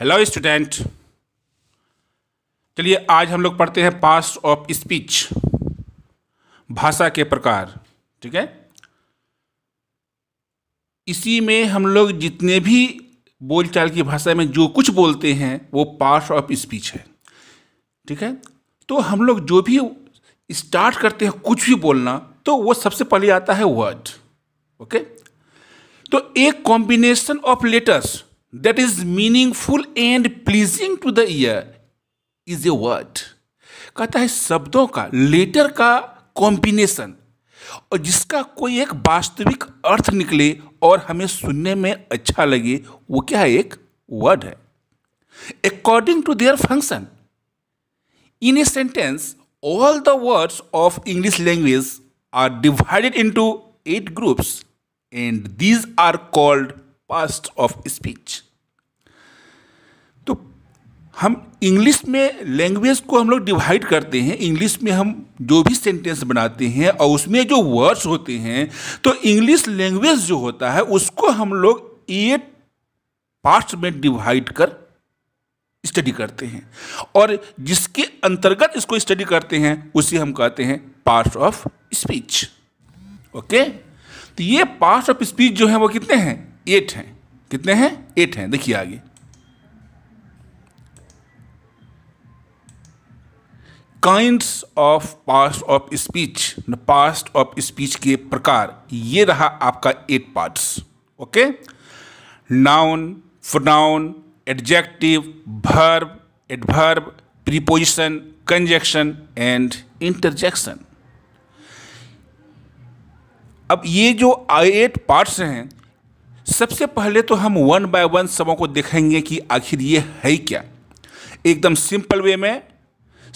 Hello student चलिए आज हम लोग पढ़ते हैं पास्ट ऑफ स्पीच भाषा के प्रकार ठीक है इसी में हम लोग जितने भी बोलचाल की भाषा में जो कुछ बोलते हैं वो पास्ट ऑफ स्पीच है ठीक है तो हम लोग जो भी स्टार्ट करते हैं कुछ भी बोलना तो वो सबसे पहले आता है वर्ड ओके तो एक combination of letters that is meaningful and pleasing to the ear is a word कहता है शब्दों का लेटर का कॉम्बिनेशन और जिसका कोई एक वास्तविक अर्थ निकले और हमें सुनने में अच्छा लगे वो क्या है एक वर्ड है according to their function in a sentence all the words of English language are divided into eight groups and these are called parts of speech तो हम इंग्लिश में लैंग्वेज को हम लोग डिवाइड करते हैं इंग्लिश में हम जो भी सेंटेंस बनाते हैं और उसमें जो वर्ड्स होते हैं तो इंग्लिश लैंग्वेज जो होता है उसको हम लोग एट पार्ट्स में डिवाइड कर स्टडी करते हैं और जिसके अंतर्गत इसको स्टडी करते हैं उसे हम कहते हैं पार्ट्स ऑफ स्पीच ओके तो ये पार्ट्स ऑफ स्पीच जो है वो कितने हैं एट हैं कितने हैं एट हैं देखिए आगे kinds of parts of speech parts of speech के प्रकार ये रहा आपका eight parts okay noun pronoun adjective verb adverb preposition conjunction and interjection अब ये जो एट पार्ट्स हैं सबसे पहले तो हम वन बाय वन सबों को देखेंगे कि आखिर ये है क्या एकदम सिंपल वे में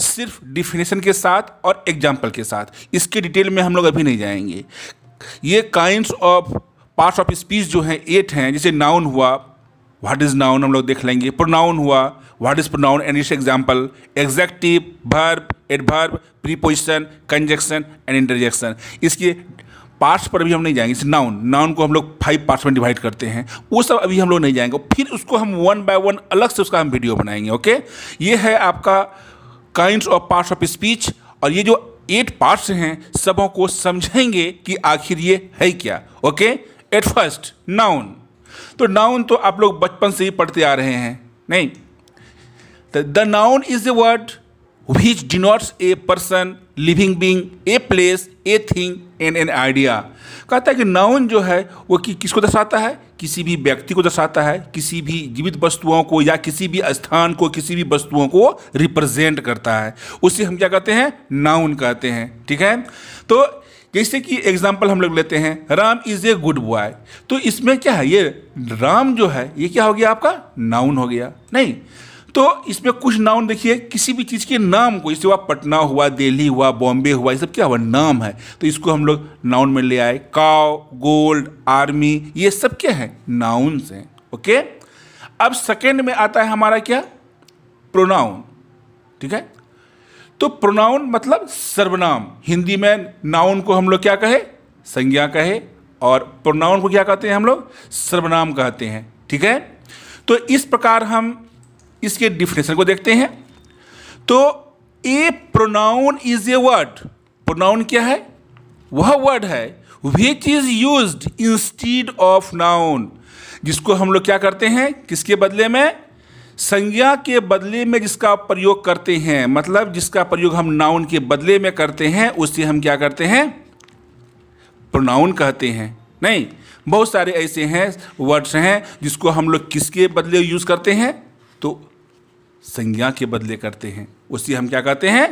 सिर्फ डिफिनेशन के साथ और एग्जाम्पल के साथ इसके डिटेल में हम लोग अभी नहीं जाएंगे ये kind of parts of speech जो हैं एट हैं जैसे नाउन हुआ व्हाट इज़ नाउन हम लोग देख लेंगे प्रोनाउन हुआ व्हाट इज़ प्रोनाउन एंड इस example adjective verb adverb preposition conjunction and interjection इसके पार्ट्स पर भी हम नहीं जाएंगे नाउन नाउन को हम लोग फाइव पार्ट्स में डिवाइड करते हैं वो सब अभी हम लोग नहीं जाएंगे फिर उसको हम वन बाय वन अलग से उसका हम वीडियो बनाएंगे ओके ये है आपका kind of parts of speech और ये जो एट पार्ट्स हैं सबों को समझेंगे कि आखिर ये है क्या ओके एट फर्स्ट नाउन तो नाउन तो आप लोग बचपन से ही पढ़ते आ रहे हैं नहीं the noun is a word which denotes a person living being a place a thing and an idea कहता है कि नाउन जो है वो कि, किसको दर्शाता है किसी भी व्यक्ति को दर्शाता है किसी भी जीवित वस्तुओं को या किसी भी स्थान को किसी भी वस्तुओं को रिप्रेजेंट करता है उसे हम क्या कहते हैं नाउन कहते हैं ठीक है तो जैसे कि एग्जाम्पल हम लोग लेते हैं Ram is a good boy तो इसमें क्या है ये राम जो है ये क्या हो गया आपका नाउन हो गया नहीं तो इसमें कुछ नाउन देखिए किसी भी चीज़ के नाम को जैसे हुआ पटना हुआ दिल्ली हुआ बॉम्बे हुआ ये सब क्या हुआ नाम है तो इसको हम लोग नाउन में ले आए काव गोल्ड आर्मी ये सब क्या है नाउन्स हैं ओके अब सेकेंड में आता है हमारा क्या प्रोनाउन ठीक है तो प्रोनाउन मतलब सर्वनाम हिंदी में नाउन को हम लोग क्या कहे संज्ञा कहे और प्रोनाउन को क्या कहते हैं हम लोग सर्वनाम कहते हैं ठीक है तो इस प्रकार हम इसके डिफिनेशन को देखते हैं तो a pronoun is a word pronoun क्या है वह वर्ड है which is use instead of noun जिसको हम लोग क्या करते हैं किसके बदले में संज्ञा के बदले में जिसका प्रयोग करते हैं मतलब जिसका प्रयोग हम नाउन के बदले में करते हैं उसे हम क्या करते हैं प्रोनाउन कहते हैं नहीं बहुत सारे ऐसे हैं वर्ड्स हैं जिसको हम लोग किसके बदले यूज़ करते हैं तो संज्ञा के बदले करते हैं उसे हम क्या कहते हैं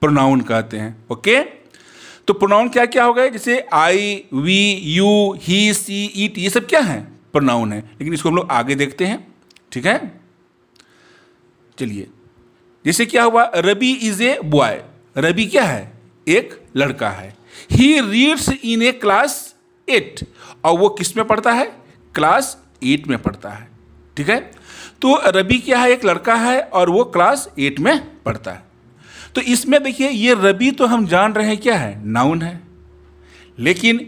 प्रोनाउन कहते हैं ओके तो प्रोनाउन क्या क्या हो गए जैसे आई वी यू ही सी ईट ये सब क्या है प्रोनाउन है लेकिन इसको हम लोग आगे देखते हैं ठीक है चलिए जैसे क्या हुआ रबी इज ए बॉय रबी क्या है एक लड़का है he reads in a class eight और वो किस में पढ़ता है क्लास एट में पढ़ता है ठीक है तो रबी क्या है एक लड़का है और वो क्लास एट में पढ़ता है तो इसमें देखिए ये रबी तो हम जान रहे हैं क्या है नाउन है लेकिन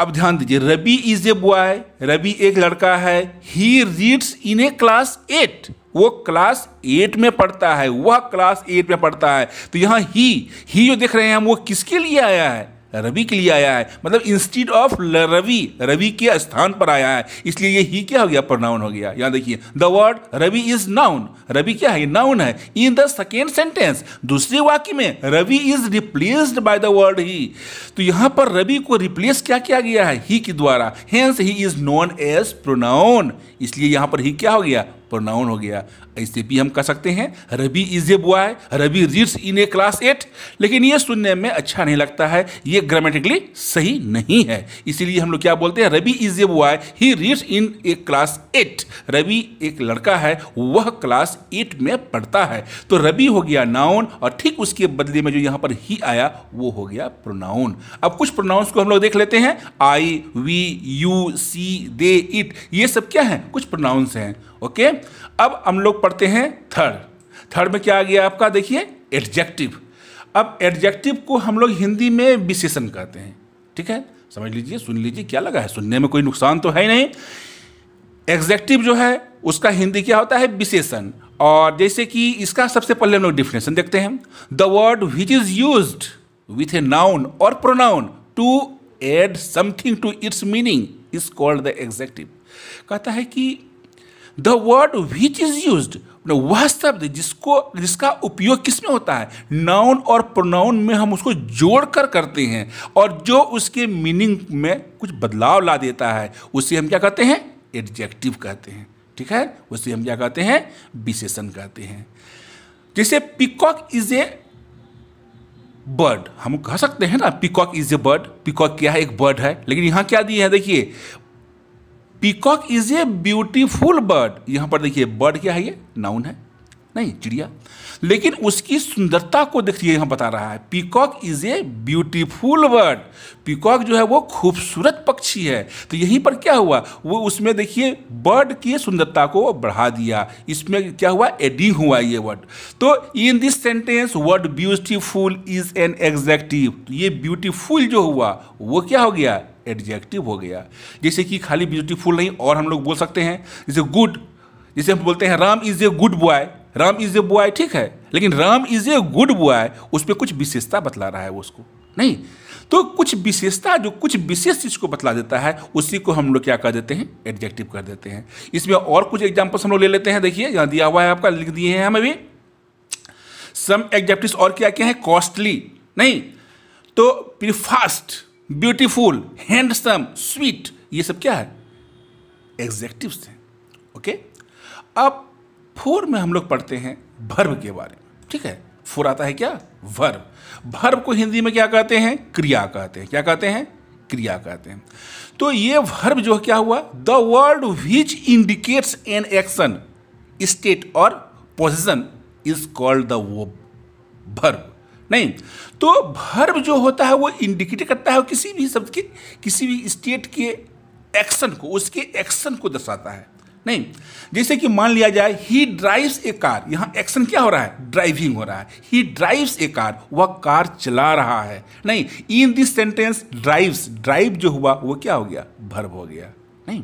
अब ध्यान दीजिए रबी इज ए बॉय रबी एक लड़का है he reads in a class eight वो क्लास एट में पढ़ता है वह क्लास एट में पढ़ता है तो यहाँ ही ही जो देख रहे हैं हम वो किसके लिए आया है रवि के लिए आया है मतलब इंस्टीड ऑफ रवि रवि के स्थान पर आया है इसलिए ये ही क्या हो गया प्रोनाउन हो गया यहाँ देखिए the word Ravi is noun Ravi क्या है नाउन है इन द सेकेंड सेंटेंस दूसरे वाक्य में Ravi is replaced by the word he तो यहाँ पर रवि को रिप्लेस क्या किया गया है ही के द्वारा hence he is known as pronoun इसलिए यहाँ पर ही क्या हो गया प्रोनाउन हो गया ऐसे भी हम कह सकते हैं Ravi is a boy Ravi reads in a class eight लेकिन ये सुनने में अच्छा नहीं लगता है ये ग्रामेटिकली सही नहीं है इसीलिए हम लोग क्या बोलते हैं Ravi is a boy he reads in a class eight Ravi एक लड़का है वह क्लास एट में पढ़ता है तो रवि हो गया नाउन और ठीक उसके बदले में जो यहाँ पर ही आया वो हो गया प्रोनाउन अब कुछ प्रोनाउंस को हम लोग देख लेते हैं I we you she they it ये सब क्या है कुछ प्रोनाउंस हैं ओके अब हम लोग पढ़ते हैं थर्ड थर्ड में क्या आ गया आपका देखिए एडजेक्टिव अब एडजेक्टिव को हम लोग हिंदी में विशेषण कहते हैं ठीक है समझ लीजिए सुन लीजिए क्या लगा है सुनने में कोई नुकसान तो है ही नहीं एग्जेक्टिव जो है उसका हिंदी क्या होता है विशेषण और जैसे कि इसका सबसे पहले हम लोग डिफिनेशन देखते हैं the word which is use with a noun और pronoun to add something to its meaning is called the adjective कहता है कि the word which is use वह शब्द जिसको जिसका उपयोग किस में होता है नाउन और प्रोनाउन में हम उसको जोड़ कर करते हैं और जो उसके मीनिंग में कुछ बदलाव ला देता है उसे हम क्या कहते हैं एडजेक्टिव कहते हैं ठीक है उसे हम क्या कहते हैं विशेषण कहते हैं जैसे पिकॉक इज ए बर्ड हम कह सकते हैं ना peacock is a bird peacock क्या है एक बर्ड है लेकिन यहाँ क्या दिए हैं देखिए peacock is a beautiful bird यहाँ पर देखिए बर्ड क्या है ये नाउन है नहीं चिड़िया लेकिन उसकी सुंदरता को देखिए यहाँ बता रहा है peacock is a beautiful bird peacock जो है वो खूबसूरत पक्षी है तो यहीं पर क्या हुआ वो उसमें देखिए बर्ड की सुंदरता को बढ़ा दिया इसमें क्या हुआ एडिंग हुआ ये वर्ड तो in this sentence word beautiful is an adjective ये ब्यूटीफुल जो हुआ वो क्या हो गया एडजेक्टिव हो गया जैसे कि खाली ब्यूटीफुल नहीं और हम लोग बोल सकते हैं जैसे गुड जैसे हम बोलते हैं Ram is a good boy Ram is a boy ठीक है लेकिन Ram is a good boy उस पर कुछ विशेषता बतला रहा है वो उसको नहीं तो कुछ विशेषता जो कुछ विशेष चीज़ को बतला देता है उसी को हम लोग क्या कर देते हैं एडजेक्टिव कर देते हैं इसमें और कुछ एग्जाम्पल्स हम लोग ले लेते हैं देखिए यहाँ दिया हुआ है आपका लिख दिए हैं हम अभी सम एग्जेक्टिव और क्या क्या है कॉस्टली नहीं तो प्रीफास्ट ब्यूटीफुल हैंडसम स्वीट ये सब क्या है एग्जेक्टिव्स हैं ओके अब फोर में हम लोग पढ़ते हैं भर्व के बारे में ठीक है फोर आता है क्या भर्व भर्व को हिंदी में क्या कहते हैं क्रिया कहते हैं क्या कहते हैं क्रिया कहते हैं तो ये भर्व जो क्या हुआ the word which indicates an action state और पोजिशन इज कॉल्ड द वो भर्व नहीं तो भर्व जो होता है वो इंडिकेट करता है किसी भी शब्द के किसी भी स्टेट के एक्शन को उसके एक्शन को दर्शाता है नहीं जैसे कि मान लिया जाए ही ड्राइव्स ए कार यहाँ एक्शन क्या हो रहा है ड्राइविंग हो रहा है ही ड्राइव्स ए कार वह कार चला रहा है नहीं in this sentence drives drive जो हुआ वो क्या हो गया भर्व हो गया नहीं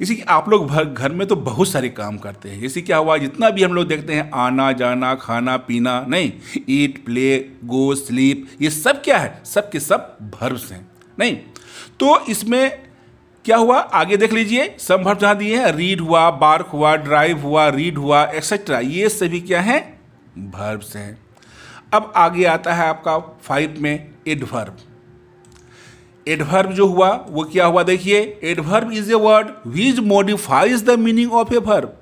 जैसे कि आप लोग घर में तो बहुत सारे काम करते हैं जैसे क्या हुआ जितना भी हम लोग देखते हैं आना जाना खाना पीना नहीं ईट प्ले गो स्लीप ये सब क्या है सब के सब भर्व्स हैं नहीं तो इसमें क्या हुआ आगे देख लीजिए सब भर्व जहाँ दिए हैं रीड हुआ बार्क हुआ ड्राइव हुआ रीड हुआ एक्सेट्रा ये सभी क्या हैं भर्व्स हैं अब आगे आता है आपका फाइव में एडवर्ब एडवर्ब जो हुआ वो क्या हुआ देखिए adverb is a word which modifies the meaning of a verb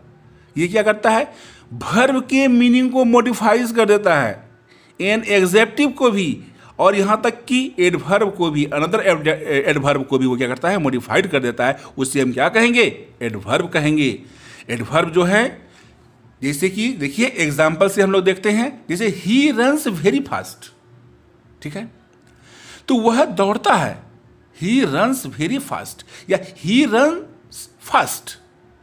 ये क्या करता है वर्ब के मीनिंग को मॉडिफाइज कर देता है एन एग्जेप्टिव को भी और यहाँ तक कि एडवर्ब को भी अनदर एडवर्ब को भी वो क्या करता है मॉडिफाइड कर देता है उससे हम क्या कहेंगे एडवर्ब कहेंगे एडवर्ब जो है जैसे कि देखिए एग्जाम्पल से हम लोग देखते हैं जैसे ही रन्स वेरी फास्ट ठीक है तो वह दौड़ता है ही रन्स वेरी फास्ट या ही रन फास्ट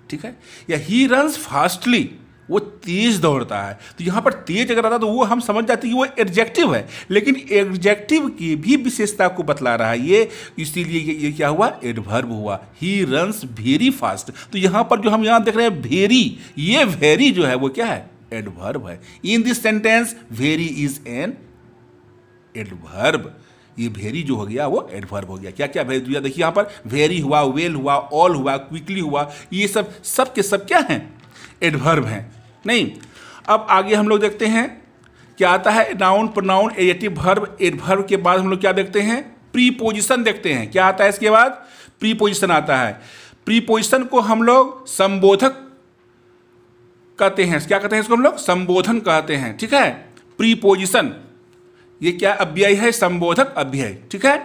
ठीक है या ही रन्स फास्टली वो तेज दौड़ता है तो यहाँ पर तेज अगर आता तो वो हम समझ जाते कि वो एडजेक्टिव है लेकिन एडजेक्टिव की भी विशेषता को बतला रहा है ये इसीलिए ये, ये क्या हुआ एडभर्व हुआ ही रन्स वेरी फास्ट तो यहाँ पर जो हम यहाँ देख रहे हैं वेरी ये वेरी जो है वो क्या है एडभर्व है in this sentence very is an adverb ये वेरी जो हो गया वो एडवर्ब हो गया क्या क्या भेज दिया देखिए यहाँ पर वेरी हुआ वेल हुआ ऑल हुआ क्विकली हुआ ये सब सब के सब क्या हैं एडवर्ब हैं नहीं अब आगे हम लोग देखते हैं क्या आता है noun pronoun adjective verb adverb के बाद हम लोग क्या देखते हैं प्रीपोजिशन देखते हैं क्या आता है इसके बाद प्रीपोजिशन आता है प्रीपोजिशन को हम लोग संबोधक कहते हैं क्या कहते हैं इसको हम लोग संबोधन कहते हैं ठीक है प्रीपोजिशन ये क्या अभ्यय है संबोधक अभ्यय ठीक है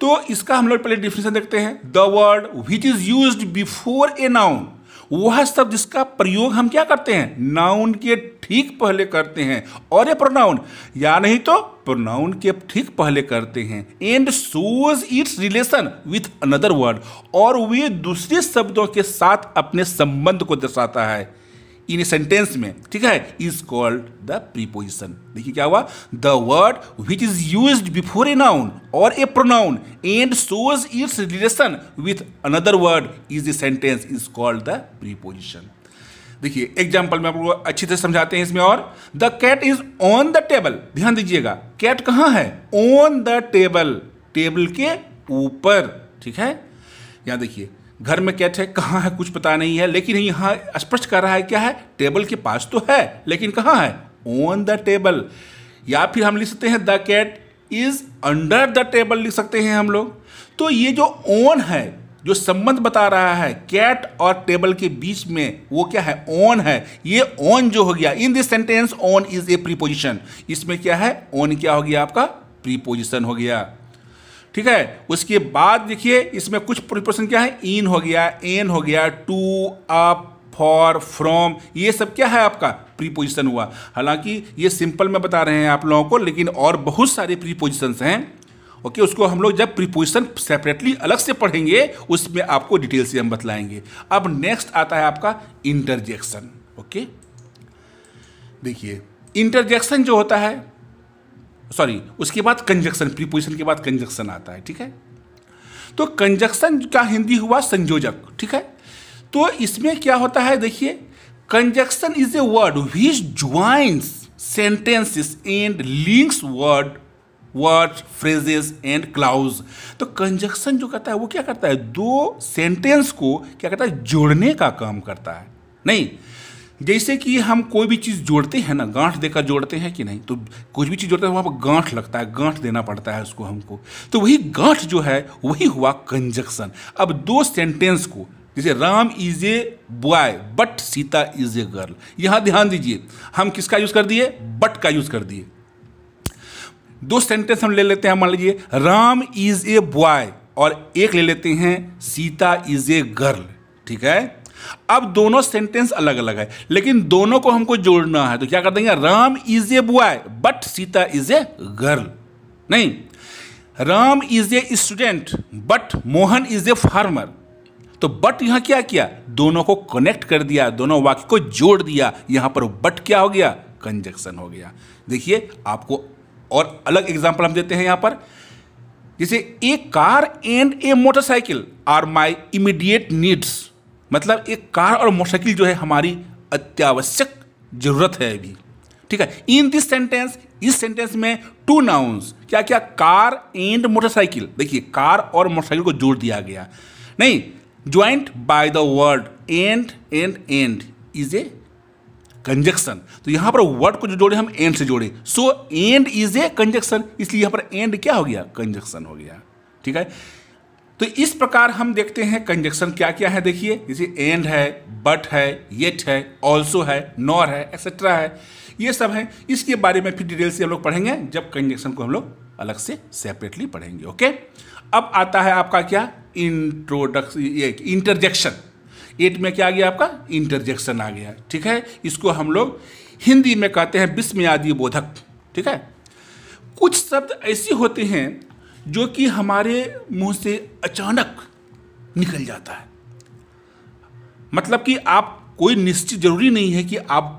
तो इसका हम लोग पहले डिफिनेशन देखते हैं the word which is use before a noun वह शब्द जिसका प्रयोग हम क्या करते हैं नाउन के ठीक पहले करते हैं और ए प्रोनाउन या नहीं तो प्रोनाउन के ठीक पहले करते हैं and shows its relation with another word और वे दूसरे शब्दों के साथ अपने संबंध को दर्शाता है इन सेंटेंस में ठीक है इज कॉल्ड द प्रीपोजिशन देखिए क्या हुआ the word which is use before a noun और a pronoun and shows its relation with another word is a sentence is called the preposition देखिए एग्जाम्पल में आप लोग अच्छी तरह समझाते हैं इसमें और the cat is on the table ध्यान दीजिएगा कैट कहाँ है ऑन द टेबल टेबल के ऊपर ठीक है यहां देखिए घर में कैट है कहाँ है कुछ पता नहीं है लेकिन यहाँ स्पष्ट कर रहा है क्या है टेबल के पास तो है लेकिन कहाँ है ऑन द टेबल या फिर हम लिख सकते हैं the cat is under the table लिख सकते हैं हम लोग तो ये जो ऑन है जो संबंध बता रहा है कैट और टेबल के बीच में वो क्या है ऑन है ये ऑन जो हो गया in this sentence on is a preposition इसमें क्या है ऑन क्या हो गया आपका प्रीपोजिशन हो गया ठीक है उसके बाद देखिए इसमें कुछ प्रिपोजिशन क्या है इन हो गया एन हो गया टू अप फॉर फ्रॉम ये सब क्या है आपका प्रीपोजिशन हुआ हालांकि ये सिंपल में बता रहे हैं आप लोगों को लेकिन और बहुत सारे प्रीपोजिशंस हैं ओके okay, उसको हम लोग जब प्रीपोजिशन सेपरेटली अलग से पढ़ेंगे उसमें आपको डिटेल से हम बतलाएंगे अब नेक्स्ट आता है आपका इंटरजेक्शन ओके okay? देखिए इंटरजेक्शन जो होता है सॉरी उसके बाद कंजक्शन प्रीपोजिशन के बाद कंजक्शन आता है ठीक है तो कंजक्शन का हिंदी हुआ संयोजक ठीक है तो इसमें क्या होता है देखिए conjunction is a word which joins sentences and links word word phrases and clause तो कंजक्शन जो करता है वो क्या करता है दो सेंटेंस को क्या करता है जोड़ने का काम करता है नहीं जैसे कि हम कोई भी चीज़ जोड़ते हैं ना गांठ देकर जोड़ते हैं कि नहीं तो कुछ भी चीज़ जोड़ते हैं वहाँ पर गांठ लगता है गांठ देना पड़ता है उसको हमको तो वही गांठ जो है वही हुआ कंजक्शन अब दो सेंटेंस को जैसे Ram is a boy but Sita is a girl यहाँ ध्यान दीजिए हम किसका यूज़ कर दिए बट का यूज़ कर दिए दो सेंटेंस हम ले लेते हैं मान लीजिए राम इज ए बॉय और एक ले लेते हैं सीता इज ए गर्ल ठीक है अब दोनों सेंटेंस अलग अलग है लेकिन दोनों को हमको जोड़ना है तो क्या कर देंगे Ram is a boy but Sita is a girl नहीं Ram is a student but Mohan is a farmer तो बट यहां क्या किया दोनों को कनेक्ट कर दिया दोनों वाक्य को जोड़ दिया यहां पर बट क्या हो गया कंजक्शन हो गया देखिए आपको और अलग एग्जाम्पल हम देते हैं यहां पर जैसे a car and a motorcycle are my immediate needs मतलब एक कार और मोटरसाइकिल जो है हमारी अत्यावश्यक जरूरत है अभी ठीक है इन दिस सेंटेंस इस सेंटेंस में टू नाउंस क्या क्या कार एंड मोटरसाइकिल देखिए कार और मोटरसाइकिल को जोड़ दिया गया नहीं joined by the word and and and is a conjunction तो यहां पर वर्ड को जो जोड़े हम एंड से जोड़े so and is a conjunction इसलिए यहां पर एंड क्या हो गया कंजक्शन हो गया ठीक है तो इस प्रकार हम देखते हैं कंजक्शन क्या क्या है देखिए जैसे एंड है बट है येट है ऑल्सो है नॉर है एक्सेट्रा है ये सब है इसके बारे में फिर डिटेल से हम लोग पढ़ेंगे जब कंजक्शन को हम लोग अलग से सेपरेटली पढ़ेंगे ओके अब आता है आपका क्या इंट्रोडक्स ये इंटरजेक्शन एट में क्या आ गया आपका इंटरजेक्शन आ गया ठीक है इसको हम लोग हिंदी में कहते हैं विस्मयादि बोधक ठीक है कुछ शब्द ऐसे होते हैं जो कि हमारे मुंह से अचानक निकल जाता है मतलब कि आप कोई निश्चित जरूरी नहीं है कि आप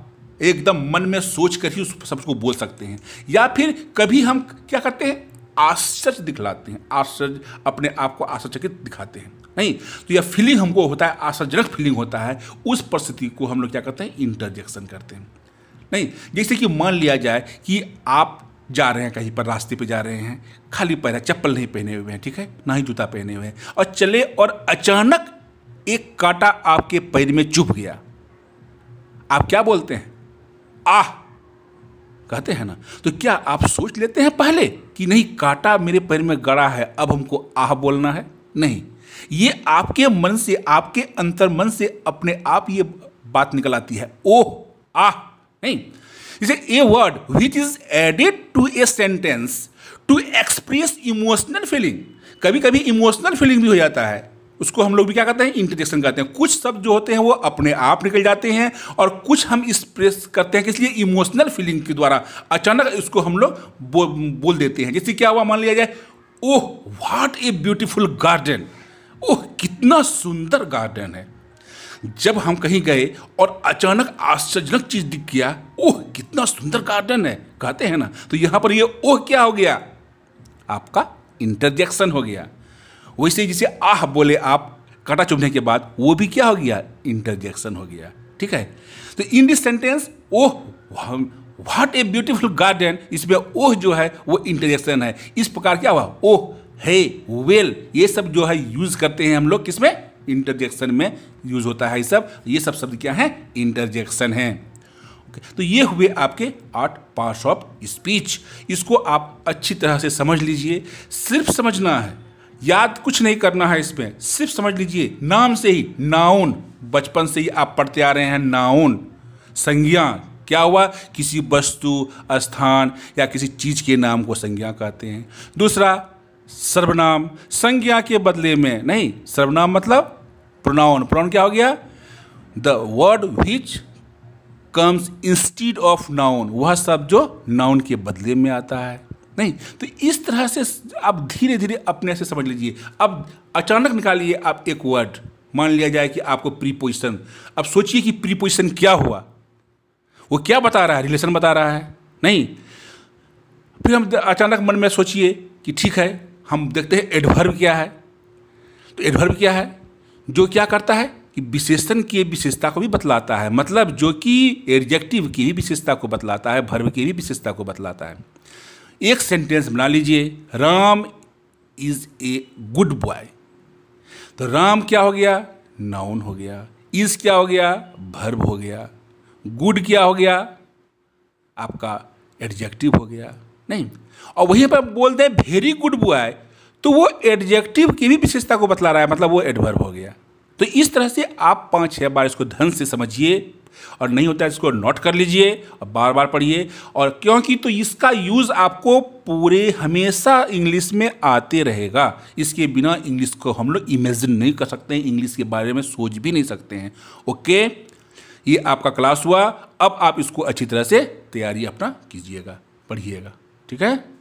एकदम मन में सोच कर ही उस शब्द को बोल सकते हैं या फिर कभी हम क्या करते हैं आश्चर्य दिखलाते हैं आश्चर्य अपने आप को आश्चर्यचकित दिखाते हैं नहीं तो यह फीलिंग हमको होता है आश्चर्यजनक फीलिंग होता है उस परिस्थिति को हम लोग क्या करते हैं इंटरजेक्शन करते हैं नहीं जैसे कि मान लिया जाए कि आप जा रहे हैं कहीं पर रास्ते पे जा रहे हैं खाली पैर है चप्पल नहीं पहने हुए हैं ठीक है ना ही जूता पहने हुए हैं और चले और अचानक एक कांटा आपके पैर में चुभ गया आप क्या बोलते हैं आह कहते हैं ना तो क्या आप सोच लेते हैं पहले कि नहीं कांटा मेरे पैर में गड़ा है अब हमको आह बोलना है नहीं ये आपके मन से आपके अंतर मन से अपने आप ये बात निकल आती है ओह आह नहीं You a word which is is to a sentence to express emotional feeling कभी कभी इमोशनल फीलिंग भी हो जाता है उसको हम लोग भी क्या कहते हैं इंटरजेक्शन कहते हैं कुछ शब्द जो होते हैं वो अपने आप निकल जाते हैं और कुछ हम एक्सप्रेस करते हैं इसलिए इमोशनल फीलिंग के द्वारा अचानक इसको हम लोग बो, बोल देते हैं जैसे क्या हुआ मान लिया जाए oh what a beautiful garden ओह कितना सुंदर गार्डन है जब हम कहीं गए और अचानक आश्चर्यजनक चीज दिख गया ओह कितना सुंदर गार्डन है कहते हैं ना तो यहां पर ये ओह क्या हो गया आपका इंटरजेक्शन हो गया वैसे जिसे आह बोले आप काटा चुभने के बाद वो भी क्या हो गया इंटरजेक्शन हो गया ठीक है तो in this sentence oh what a beautiful garden इसमें ओह जो है वो इंटरजेक्शन है इस प्रकार क्या हुआ ओह हे वेल ये सब जो है यूज करते हैं हम लोग किसमें इंटरजेक्शन में यूज होता है ये सब ये सब शब्द क्या है इंटरजेक्शन है okay. तो ये हुए आपके आर्ट पार्ट्स ऑफ स्पीच इसको आप अच्छी तरह से समझ लीजिए सिर्फ समझना है याद कुछ नहीं करना है इसमें सिर्फ समझ लीजिए नाम से ही नाउन बचपन से ही आप पढ़ते आ रहे हैं नाउन संज्ञा क्या हुआ किसी वस्तु स्थान या किसी चीज़ के नाम को संज्ञा कहते हैं दूसरा सर्वनाम संज्ञा के बदले में नहीं सर्वनाम मतलब प्रोनाउन प्रोनाउन क्या हो गया the word which comes instead of noun वह शब्द जो नाउन के बदले में आता है नहीं तो इस तरह से आप धीरे धीरे अपने से समझ लीजिए अब अचानक निकालिए आप एक वर्ड मान लिया जाए कि आपको प्रीपोजिशन अब सोचिए कि प्रीपोजिशन क्या हुआ वो क्या बता रहा है रिलेशन बता रहा है नहीं फिर हम अचानक मन में सोचिए कि ठीक है हम देखते हैं एडवर्ब क्या है तो एडवर्ब क्या है जो क्या करता है कि विशेषण की विशेषता को भी बतलाता है मतलब जो कि एडजेक्टिव की भी विशेषता को बतलाता है भर्व की भी विशेषता को बतलाता है एक सेंटेंस बना लीजिए Ram is a good boy तो राम क्या हो गया नाउन हो गया इज क्या हो गया भर्व हो गया गुड क्या हो गया आपका एडजेक्टिव हो गया नहीं और वहीं पर बोल दें वेरी गुड बॉय तो वो एडजेक्टिव की भी विशेषता को बतला रहा है मतलब वो एडवर्ब हो गया तो इस तरह से आप पाँच छः बार इसको धन से समझिए और नहीं होता है इसको नोट कर लीजिए और बार बार पढ़िए और क्योंकि तो इसका यूज़ आपको पूरे हमेशा इंग्लिश में आते रहेगा इसके बिना इंग्लिश को हम लोग इमेजिन नहीं कर सकते हैं इंग्लिश के बारे में सोच भी नहीं सकते हैं ओके ये आपका क्लास हुआ अब आप इसको अच्छी तरह से तैयारी अपना कीजिएगा पढ़िएगा ठीक है